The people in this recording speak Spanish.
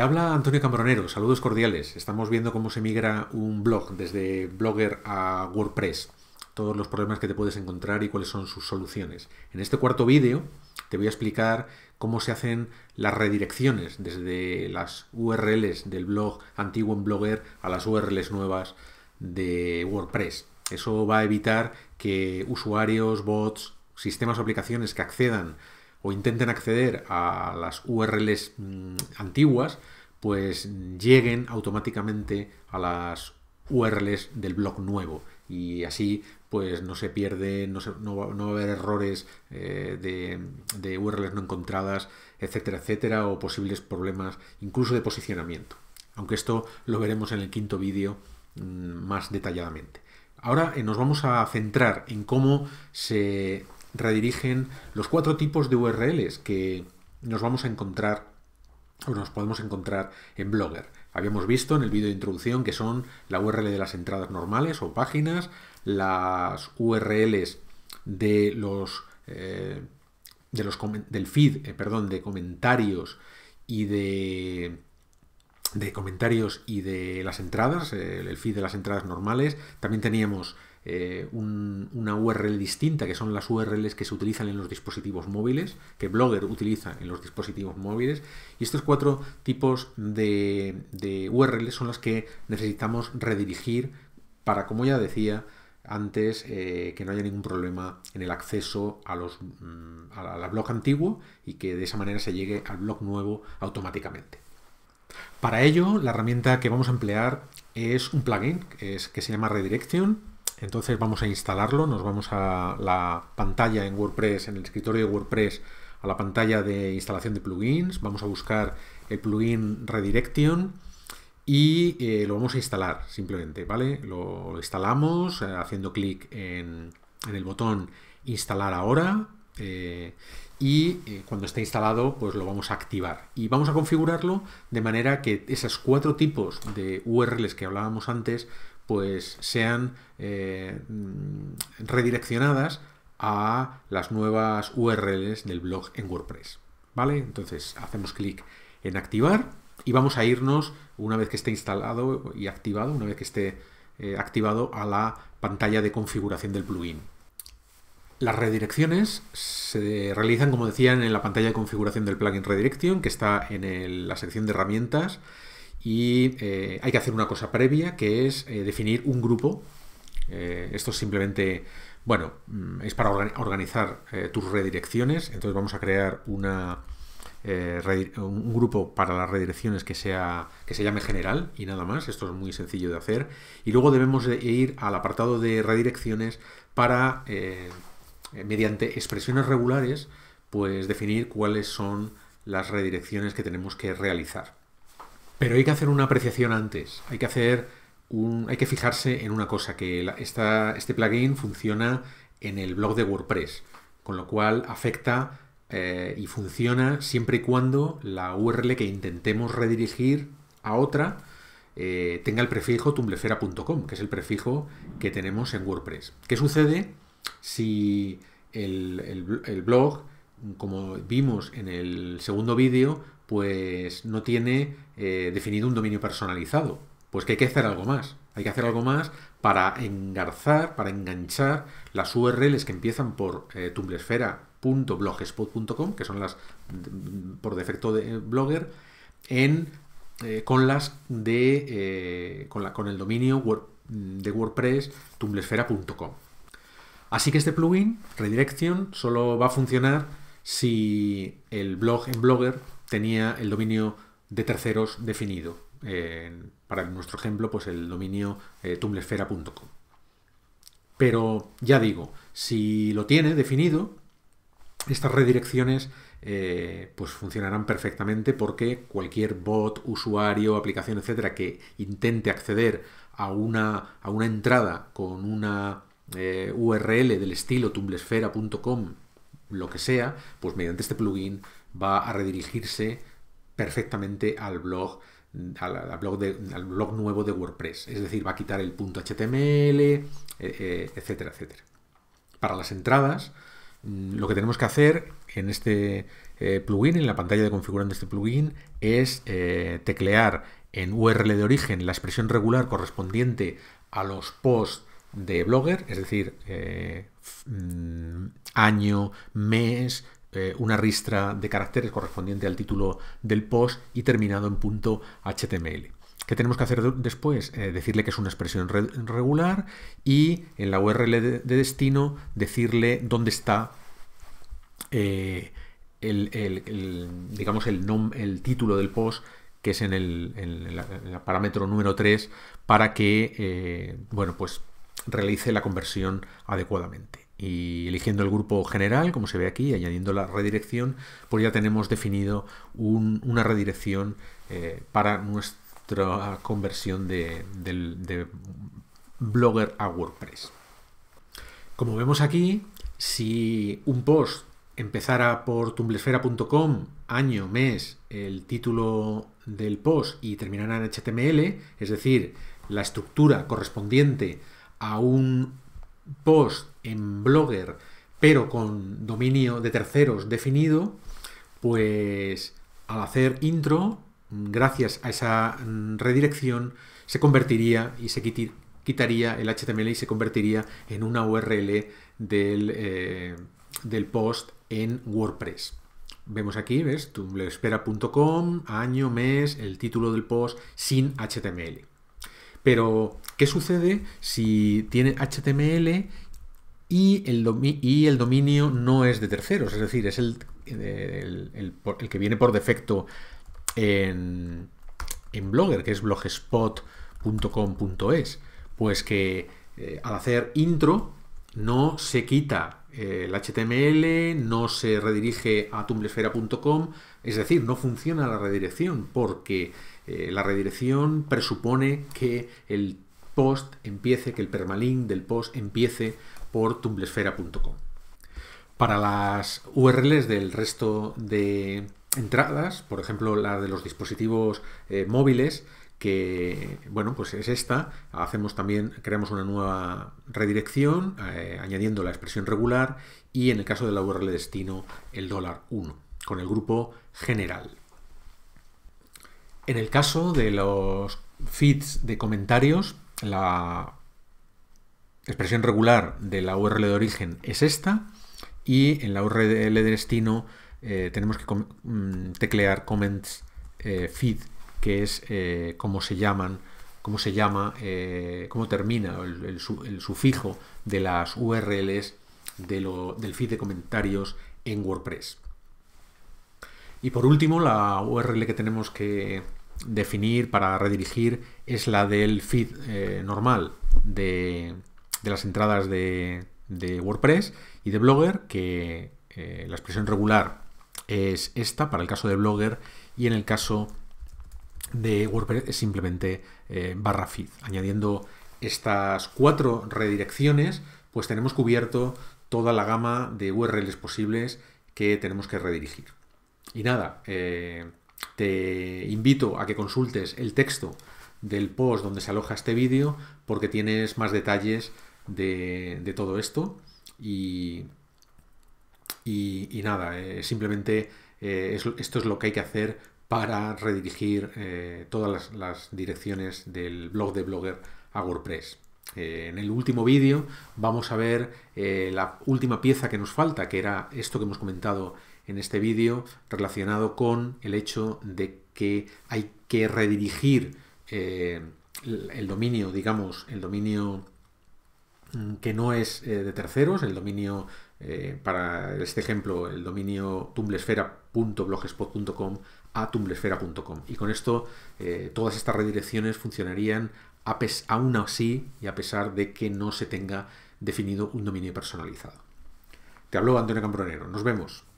Te habla Antonio Cambronero, saludos cordiales. Estamos viendo cómo se migra un blog desde Blogger a WordPress, todos los problemas que te puedes encontrar y cuáles son sus soluciones. En este cuarto vídeo te voy a explicar cómo se hacen las redirecciones desde las URLs del blog antiguo en Blogger a las URLs nuevas de WordPress. Eso va a evitar que usuarios, bots, sistemas o aplicaciones que accedan o intenten acceder a las URLs mm, antiguas pues lleguen automáticamente a las URLs del blog nuevo y así pues no se pierde, no, va a haber errores eh, de, de, URLs no encontradas, etcétera, etcétera, o posibles problemas incluso de posicionamiento. Aunque esto lo veremos en el quinto vídeo mm, más detalladamente. Ahora eh, nos vamos a centrar en cómo se redirigen los cuatro tipos de URLs que nos vamos a encontrar nos podemos encontrar en Blogger. Habíamos visto en el vídeo de introducción que son la URL de las entradas normales o páginas, las URLs de los, eh, de los del feed, eh, perdón, de comentarios y de de comentarios y de las entradas, el feed de las entradas normales. También teníamos eh, una URL distinta, que son las URLs que se utilizan en los dispositivos móviles, que Blogger utiliza en los dispositivos móviles. Y estos cuatro tipos de, URLs son las que necesitamos redirigir para, como ya decía antes, eh, que no haya ningún problema en el acceso a los, mm, blog antiguo y que de esa manera se llegue al blog nuevo automáticamente. Para ello, la herramienta que vamos a emplear es un plugin que, se llama Redirection. Entonces vamos a instalarlo, nos vamos a la pantalla en WordPress, en el escritorio de WordPress, a la pantalla de instalación de plugins, vamos a buscar el plugin Redirection y eh, lo vamos a instalar simplemente, ¿vale? Lo instalamos eh, haciendo clic en el botón instalar ahora, eh, y eh, cuando esté instalado, pues lo vamos a activar. Y vamos a configurarlo de manera que esos cuatro tipos de URLs que hablábamos antes, pues sean eh, redireccionadas a las nuevas URLs del blog en WordPress. ¿Vale? Entonces hacemos clic en activar y vamos a irnos una vez que esté instalado y activado, una vez que esté activado a la pantalla de configuración del plugin. Las redirecciones se realizan, como decían, en la pantalla de configuración del plugin Redirection, que está en la sección de herramientas. Y eh, hay que hacer una cosa previa, que es eh, definir un grupo. Eh, esto es simplemente, bueno, mm, es para organizar tus redirecciones. Entonces vamos a crear una, un grupo para las redirecciones que, sea, que se llame general y nada más. Esto es muy sencillo de hacer. Y luego debemos ir al apartado de redirecciones para eh, mediante expresiones regulares, pues definir cuáles son las redirecciones que tenemos que realizar. Pero hay que hacer una apreciación antes, hay que hacer un, hay que fijarse en una cosa, que este plugin funciona en el blog de WordPress, con lo cual afecta eh, y funciona siempre y cuando la URL que intentemos redirigir a otra eh, tenga el prefijo tumblefera.com, que es el prefijo que tenemos en WordPress. ¿Qué sucede si el, blog, como vimos en el segundo vídeo, pues no tiene eh, definido un dominio personalizado. Pues que hay que hacer algo más. Hay que hacer algo más para engarzar, para enganchar las URLs que empiezan por eh, tumblesfera.blogspot.com, que son las mm, por defecto de blogger, eh, con las de con, el dominio de WordPress tumblesfera.com. Así que este plugin, Redirection, solo va a funcionar si el blog en Blogger tenía el dominio de terceros definido. para nuestro ejemplo, pues el dominio eh, tumblesfera.com. Pero ya digo, si lo tiene definido, estas redirecciones eh, pues funcionarán perfectamente porque cualquier bot, usuario, aplicación, etcétera, que intente acceder a una, a una entrada con una eh, URL del estilo tumblesfera.com, lo que sea, pues mediante este plugin va a redirigirse perfectamente al blog, al, blog blog, nuevo de WordPress. Es decir, va a quitar el punto HTML, eh, eh, etcétera, etcétera. Para las entradas, mm, lo que tenemos que hacer en este plugin, en la pantalla de de este plugin, es teclear en URL de origen la expresión regular correspondiente a los posts de blogger, es decir, eh, mm, año, mes, eh, una ristra de caracteres correspondiente al título del post y terminado en punto HTML. ¿Qué tenemos que hacer después? Eh, decirle que es una expresión regular y en la URL de, destino decirle dónde está el, digamos el, el título del post que es en el, parámetro número 3 para que bueno pues realice la conversión adecuadamente. Y eligiendo el grupo general, como se ve aquí, añadiendo la redirección, pues ya tenemos definido una redirección eh, para nuestra conversión de, de Blogger a WordPress. Como vemos aquí, si un post empezara por tumblesfera.com, año, mes, el título del post y terminara en HTML, es decir, la estructura correspondiente a un post en Blogger, pero con dominio de terceros definido, pues al hacer intro, gracias a esa mm, redirección, se convertiría y se quitaría el HTML y se convertiría en una URL eh, del, post en WordPress. Vemos aquí, ves, tumblespera.com, año, mes, el título del post sin HTML. Pero, ¿qué sucede si tiene HTML y el, dominio no es de terceros? Es decir, es el, que viene por defecto en, Blogger, que es blogspot.com.es. Pues que eh, al hacer intro no se quita eh, el HTML, no se redirige a tumblesfera.com, es decir, no funciona la redirección porque eh, la redirección presupone que el post empiece, que el permalink del post empiece por tumblesfera.com. Para las URLs del resto de entradas, por ejemplo la de los dispositivos eh, móviles, que bueno, pues es esta. Hacemos también, creamos una nueva redirección, eh, añadiendo la expresión regular y en el caso de la URL destino, el dólar 1, con el grupo general. En el caso de los feeds de comentarios, la expresión regular de la URL de origen es esta y en la URL de destino eh, tenemos que mm, teclear comments eh, feed que es eh, cómo se llaman, cómo se llama, eh, cómo termina el, sufijo de las URLs del feed de comentarios en WordPress. Y por último, la URL que tenemos que definir para redirigir es la del feed eh, normal de, las entradas de, WordPress y de Blogger, que la expresión regular es esta para el caso de Blogger y en el caso de WordPress es simplemente eh, barra feed. Añadiendo estas cuatro redirecciones, pues tenemos cubierto toda la gama de URLs posibles que tenemos que redirigir. Y nada, eh, te invito a que consultes el texto del post donde se aloja este vídeo porque tienes más detalles de, todo esto y, nada, eh, simplemente esto es lo que hay que hacer para redirigir eh, todas las, direcciones del blog de Blogger a WordPress. Eh, en el último vídeo vamos a ver eh, la última pieza que nos falta, que era esto que hemos comentado en este vídeo, relacionado con el hecho de que hay que redirigir el, dominio, digamos, el dominio mm, que no es de terceros, el dominio, para este ejemplo, el dominio tumblesfera.blogspot.com a tumblesfera.com. Y con esto eh, todas estas redirecciones funcionarían a aún así y a pesar de que no se tenga definido un dominio personalizado. Te habló Antonio Cambronero. Nos vemos.